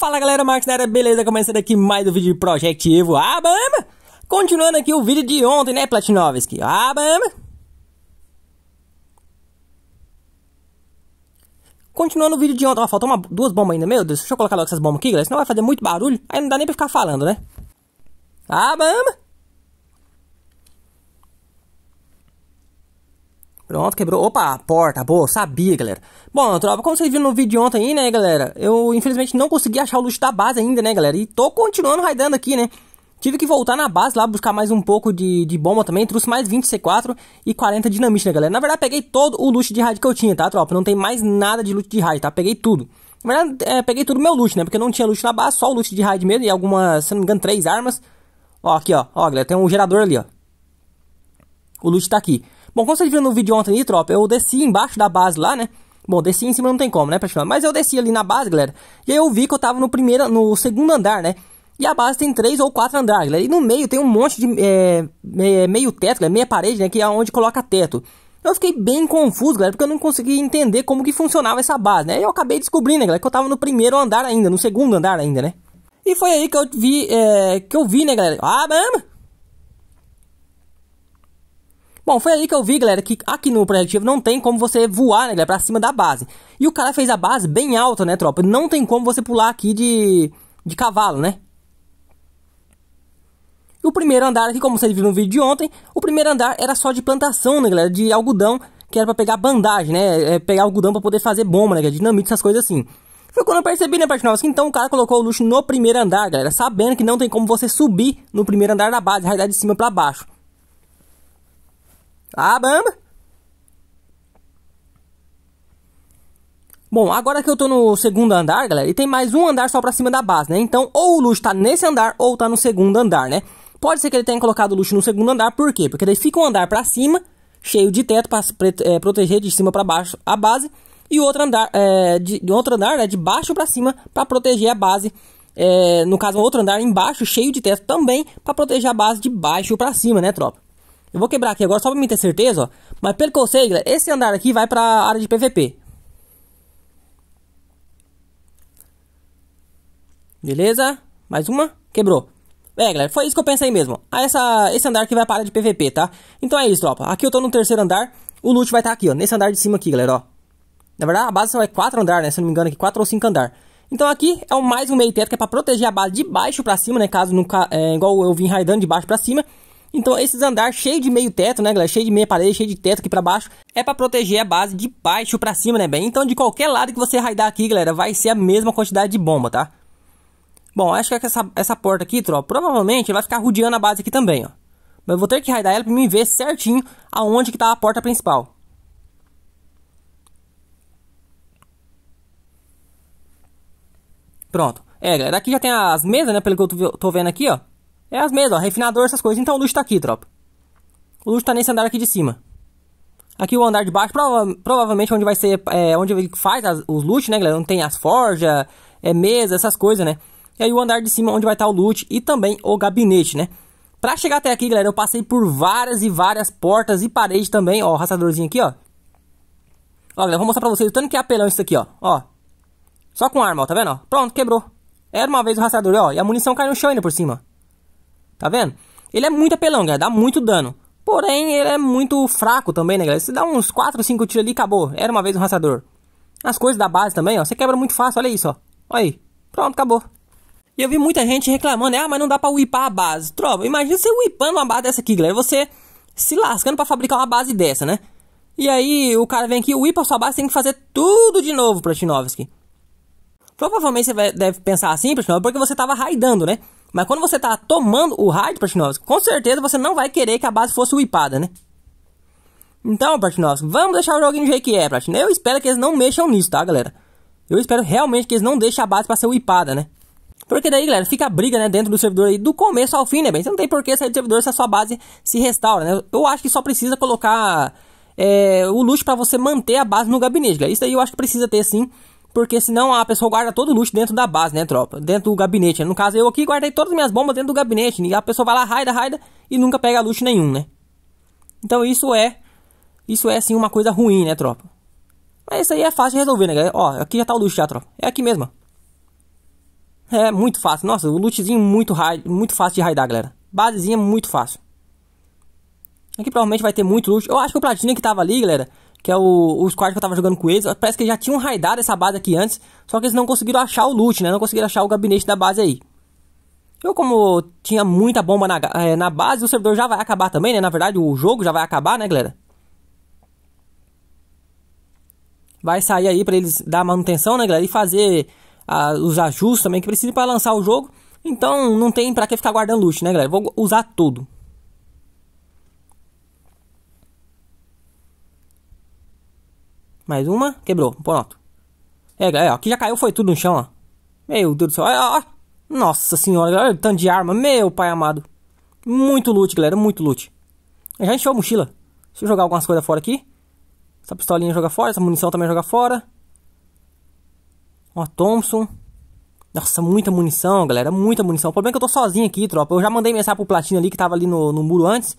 Fala galera, Marcos da área, beleza? Começando aqui mais um vídeo de Project Evo Abama! Ah, Continuando aqui o vídeo de ontem, né, Platinovski? Abama! Ah, Continuando o vídeo de ontem, ó, faltou uma, duas bombas ainda, meu Deus, deixa eu colocar logo essas bombas aqui, galera, senão vai fazer muito barulho, aí não dá nem pra ficar falando, né? Abama! Ah, Pronto, quebrou. Opa, a porta, boa, sabia, galera. Bom, tropa, como vocês viram no vídeo ontem aí, né, galera? Eu, infelizmente, não consegui achar o loot da base ainda, né, galera? E tô continuando raidando aqui, né? Tive que voltar na base lá, buscar mais um pouco de, de bomba também. Trouxe mais 20 C4 e 40 dinamite, né, galera? Na verdade, peguei todo o loot de raid que eu tinha, tá, tropa? Não tem mais nada de loot de raid tá? Peguei tudo. Na verdade, é, peguei tudo meu loot, né? Porque não tinha loot na base, só o loot de raid mesmo e algumas, se não me engano, três armas. Ó, aqui, ó. Ó, galera, tem um gerador ali, ó. O loot tá aqui. Bom, como vocês viram no vídeo ontem tropa, eu desci embaixo da base lá, né? Bom, desci em cima não tem como, né, praticamente. Mas eu desci ali na base, galera, e aí eu vi que eu tava no primeiro, no segundo andar, né? E a base tem três ou quatro andares, galera. E no meio tem um monte de é, é, meio teto, galera, meia parede, né? Que é onde coloca teto. Eu fiquei bem confuso, galera, porque eu não consegui entender como que funcionava essa base, né? E eu acabei descobrindo, né, galera, que eu tava no primeiro andar ainda, no segundo andar ainda, né? E foi aí que eu vi, é, que eu vi, né, galera? Ah, mano! Bom, foi aí que eu vi, galera, que aqui no projetivo não tem como você voar, né, galera, pra cima da base. E o cara fez a base bem alta, né, tropa? Não tem como você pular aqui de, de cavalo, né? E o primeiro andar aqui, como vocês viram no vídeo de ontem, o primeiro andar era só de plantação, né, galera, de algodão, que era pra pegar bandagem, né, é, pegar algodão pra poder fazer bomba, né, galera, dinamite, essas coisas assim. Foi quando eu percebi, né, parte nova, que então o cara colocou o luxo no primeiro andar, galera, sabendo que não tem como você subir no primeiro andar da base, raidar de cima pra baixo. Ah, bamba. Bom, agora que eu tô no segundo andar, galera, e tem mais um andar só pra cima da base, né? Então, ou o luxo tá nesse andar, ou tá no segundo andar, né? Pode ser que ele tenha colocado o luxo no segundo andar, por quê? Porque daí fica um andar pra cima, cheio de teto pra é, proteger de cima pra baixo a base, e outro andar, é, de, outro andar né, de baixo pra cima, pra proteger a base. É, no caso, outro andar embaixo, cheio de teto também, pra proteger a base de baixo pra cima, né, tropa? Eu vou quebrar aqui agora só pra mim ter certeza, ó. Mas pelo que eu sei, galera, esse andar aqui vai pra área de PVP. Beleza? Mais uma? Quebrou. É, galera, foi isso que eu pensei mesmo. Ah, essa, esse andar aqui vai pra área de PVP, tá? Então é isso, tropa. Aqui eu tô no terceiro andar. O loot vai estar tá aqui, ó. Nesse andar de cima aqui, galera, ó. Na verdade, a base só é quatro andar, né? Se eu não me engano, aqui quatro ou cinco andar. Então aqui é o mais um meio teto que é pra proteger a base de baixo pra cima, né? Caso nunca... É, igual eu vim raidando de baixo pra cima. Então esses andares cheios de meio teto, né, galera? Cheio de meia parede, cheio de teto aqui para baixo, é para proteger a base de baixo para cima, né, bem? Então de qualquer lado que você raidar aqui, galera, vai ser a mesma quantidade de bomba, tá? Bom, acho que essa, essa porta aqui, tropa, provavelmente vai ficar rodeando a base aqui também, ó. Mas eu vou ter que raidar ela para mim ver certinho aonde que tá a porta principal. Pronto. É, galera, aqui já tem as mesas, né, pelo que eu tô vendo aqui, ó. É as mesmas, ó, refinador, essas coisas. Então o luxo tá aqui, tropa. O luxo tá nesse andar aqui de cima. Aqui o andar de baixo, prova provavelmente onde vai ser, é, onde ele faz as, os loot, né, galera? Onde tem as forjas, é, mesa, essas coisas, né? E aí o andar de cima onde vai estar tá o loot e também o gabinete, né? Pra chegar até aqui, galera, eu passei por várias e várias portas e paredes também, ó, o raçadorzinho aqui, ó. Ó, galera, vou mostrar pra vocês o tanto que é apelão isso aqui, ó. Ó, só com arma, ó, tá vendo? Ó, pronto, quebrou. Era uma vez o raçador, ó, e a munição caiu no chão ainda por cima, ó. Tá vendo? Ele é muito apelão, galera. Dá muito dano. Porém, ele é muito fraco também, né, galera? Se dá uns 4, 5 tiros ali, acabou. Era uma vez um raçador. As coisas da base também, ó. Você quebra muito fácil, olha isso, ó. Olha aí. Pronto, acabou. E eu vi muita gente reclamando, né, ah, mas não dá pra whipar a base. Trova, imagina você whipando uma base dessa aqui, galera. Você se lascando para fabricar uma base dessa, né? E aí o cara vem aqui, whipa a sua base, tem que fazer tudo de novo, Pratinovski. Provavelmente você deve pensar assim, Pratinovski, porque você tava raidando, né? Mas quando você está tomando o raio de com certeza você não vai querer que a base fosse whipada, né? Então, Partinovski, vamos deixar o joguinho do jeito que é, Partinovski. Eu espero que eles não mexam nisso, tá, galera? Eu espero realmente que eles não deixem a base para ser whipada, né? Porque daí, galera, fica a briga, né, dentro do servidor aí, do começo ao fim, né, bem? Você não tem por que sair do servidor se a sua base se restaura, né? Eu acho que só precisa colocar é, o luxo para você manter a base no gabinete, galera. Isso aí eu acho que precisa ter, sim, porque senão a pessoa guarda todo o luxo dentro da base, né, tropa? Dentro do gabinete. No caso, eu aqui guardei todas as minhas bombas dentro do gabinete. E a pessoa vai lá, raida, raida e nunca pega luxo nenhum, né? Então isso é. Isso é sim uma coisa ruim, né, tropa? Mas isso aí é fácil de resolver, né, galera? Ó, aqui já tá o luxo já, tropa. É aqui mesmo. É muito fácil. Nossa, o lootzinho muito, raid, muito fácil de raidar, galera. Basezinha muito fácil. Aqui provavelmente vai ter muito luxo. Eu acho que o platina que tava ali, galera, que é o, o squad que eu tava jogando com eles. Parece que já tinham raidado essa base aqui antes, só que eles não conseguiram achar o loot, né? Não conseguiram achar o gabinete da base aí. Eu, como tinha muita bomba na, é, na base, o servidor já vai acabar também, né? Na verdade, o jogo já vai acabar, né, galera? Vai sair aí para eles dar manutenção, né, galera? E fazer ah, os ajustes também que precisam para lançar o jogo. Então, não tem para que ficar guardando loot, né, galera? Vou usar tudo. Mais uma. Quebrou. Pronto. É, galera, é, Aqui já caiu, foi tudo no chão, ó. Meu Deus do céu. Ó, ó. Nossa senhora, galera. Tanto de arma. Meu pai amado. Muito loot, galera. Muito loot. já encheu a mochila. Deixa eu jogar algumas coisas fora aqui. Essa pistolinha joga fora. Essa munição também joga fora. Ó, Thompson. Nossa, muita munição, galera. Muita munição. O problema é que eu tô sozinho aqui, tropa. Eu já mandei mensagem pro Platino ali, que tava ali no, no muro antes.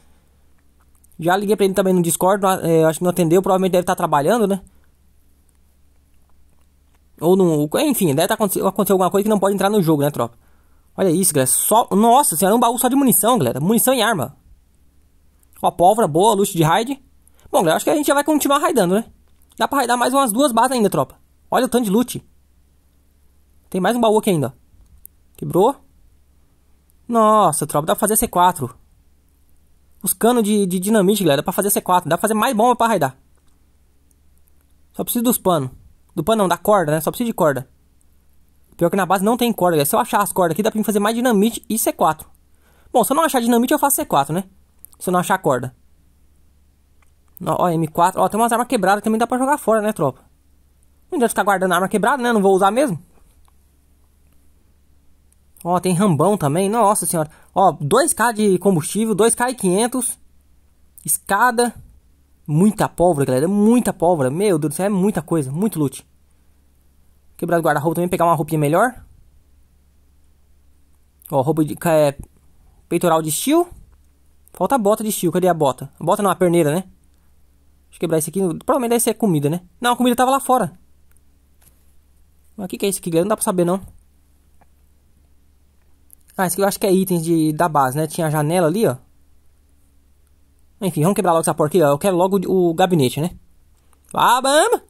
Já liguei pra ele também no Discord. é, acho que não atendeu. Provavelmente deve estar tá trabalhando, né? Ou não. Enfim, deve tá acontecendo, aconteceu alguma coisa que não pode entrar no jogo, né, tropa? Olha isso, galera. Só, nossa senhora, um baú só de munição, galera. Munição e arma. Ó, pólvora boa, luxo de raid. Bom, galera, acho que a gente já vai continuar raidando, né? Dá pra raidar mais umas duas bases ainda, tropa. Olha o tanto de loot. Tem mais um baú aqui ainda, ó. Quebrou. Nossa, tropa, dá pra fazer C4. Os canos de, de dinamite, galera, dá pra fazer C4. Dá pra fazer mais bomba pra raidar. Só preciso dos panos. Do pano não, da corda, né? Só precisa de corda. Pior que na base não tem corda, galera. Se eu achar as cordas aqui, dá pra fazer mais dinamite e C4. Bom, se eu não achar dinamite, eu faço C4, né? Se eu não achar corda. Ó, ó M4. Ó, tem umas armas quebradas também dá pra jogar fora, né, tropa? Não deve ficar guardando arma quebrada, né? Não vou usar mesmo. Ó, tem rambão também. Nossa senhora. Ó, 2k de combustível, 2k e 500. Escada. Muita pólvora, galera. Muita pólvora. Meu Deus do céu, é muita coisa. Muito loot. Quebrar o guarda-roupa também. Pegar uma roupinha melhor. Ó, roupa de... É, peitoral de steel. Falta a bota de steel. Cadê a bota? A bota não, a perneira, né? Deixa eu quebrar esse aqui. Provavelmente deve ser comida, né? Não, a comida tava lá fora. Mas o que, que é isso aqui, galera? Não dá pra saber, não. Ah, esse aqui eu acho que é itens de, da base, né? Tinha a janela ali, ó. Enfim, vamos quebrar logo essa porta aqui. Ó. Eu quero logo o gabinete, né? Vá, vamos!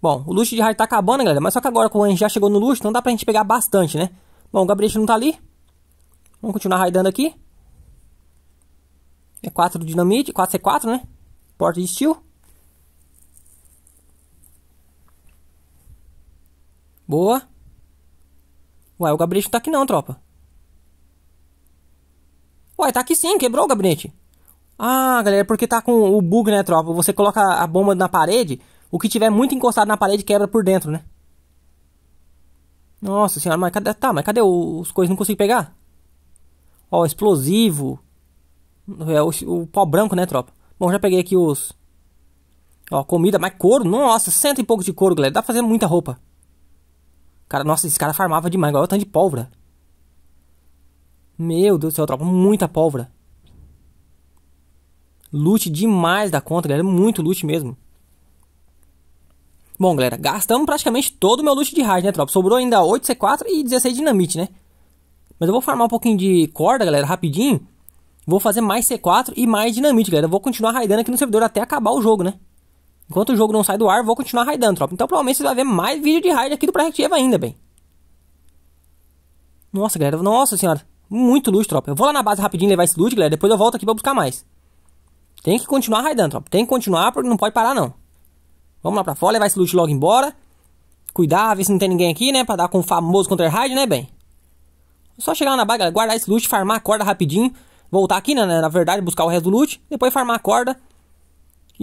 Bom, o luxo de raio tá acabando, galera. Mas só que agora com o anjo já chegou no luxo, então dá pra gente pegar bastante, né? Bom, o gabinete não tá ali. Vamos continuar raidando aqui. É 4 dinamite, 4 C4, né? Porta de steel. Boa. Uai, o gabinete não tá aqui não, tropa. Uai, tá aqui sim, quebrou o gabinete. Ah, galera, é porque tá com o bug, né, tropa? Você coloca a bomba na parede, o que tiver muito encostado na parede quebra por dentro, né? Nossa senhora, mas cadê, tá, mas cadê os coisas? Não consigo pegar? Ó, explosivo. É, o, o pó branco, né, tropa? Bom, já peguei aqui os... Ó, comida, mas couro. Nossa, cento e pouco de couro, galera. Dá pra fazer muita roupa. Cara, nossa, esse cara farmava demais, olha o tanto de pólvora. Meu Deus do céu, tropa, muita pólvora. Loot demais da conta, galera, muito loot mesmo. Bom, galera, gastamos praticamente todo o meu loot de raid, né, tropa? Sobrou ainda 8 C4 e 16 dinamite, né? Mas eu vou farmar um pouquinho de corda, galera, rapidinho. Vou fazer mais C4 e mais dinamite, galera. Eu vou continuar raidando aqui no servidor até acabar o jogo, né? Enquanto o jogo não sai do ar, vou continuar raidando, tropa. Então provavelmente você vai ver mais vídeo de raid aqui do Project Eva ainda, bem. Nossa, galera. Nossa senhora. Muito loot, tropa. Eu vou lá na base rapidinho levar esse loot, galera. Depois eu volto aqui pra buscar mais. Tem que continuar raidando, tropa. Tem que continuar porque não pode parar, não. Vamos lá pra fora, levar esse loot logo embora. Cuidar, ver se não tem ninguém aqui, né? Pra dar com o famoso counter raid, né, bem? Só chegar lá na base, galera. Guardar esse loot, farmar a corda rapidinho. Voltar aqui, né? Na verdade, buscar o resto do loot. Depois farmar a corda.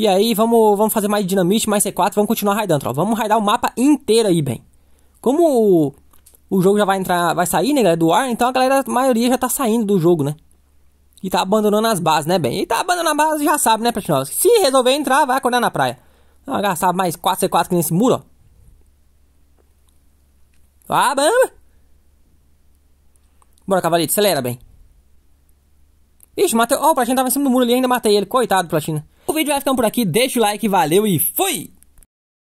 E aí, vamos, vamos fazer mais dinamite, mais C4, vamos continuar raidando, tropa. Vamos raidar o mapa inteiro aí, bem. Como o, o jogo já vai entrar, vai sair, né, galera, do ar, então a galera, a maioria já tá saindo do jogo, né? E tá abandonando as bases, né, bem? E tá abandonando a base, já sabe, né, Platinovski? Se resolver entrar, vai acordar na praia. Vamos gastar mais 4C4 aqui nesse muro, ó. Ah, bamba! Bora, cavalete, acelera, bem. Ixi, matei... Ó, oh, o Platina tava em cima do muro ali, ainda matei ele. Coitado Platina. O vídeo vai ficando por aqui, deixa o like, valeu e fui!